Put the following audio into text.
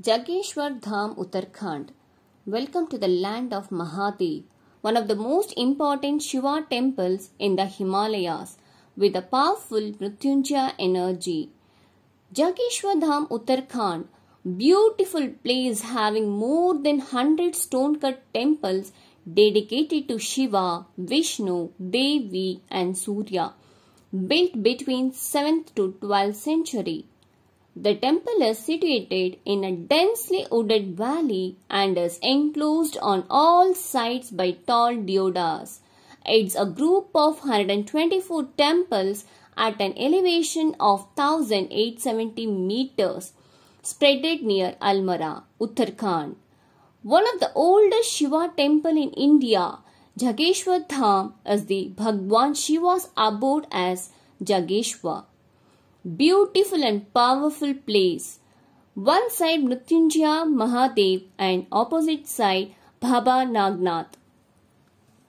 Jageshwar Dham Uttarakhand. Welcome to the land of Mahadev, one of the most important Shiva temples in the Himalayas with a powerful Mrityunjaya energy. Jageshwar Dham Uttarakhand, beautiful place having more than 100 stone-cut temples dedicated to Shiva, Vishnu, Devi and Surya, built between 7th to 12th century. The temple is situated in a densely wooded valley and is enclosed on all sides by tall deodas. It's a group of 124 temples at an elevation of 1870 meters, spreaded near Almara, Uttarakhand. One of the oldest Shiva temple in India, Jageshwar Dham, is the Bhagwan Shiva's abode as Jageshwar. Beautiful and powerful place. One side Mrityunjaya Mahadev and opposite side Baba Nagnath.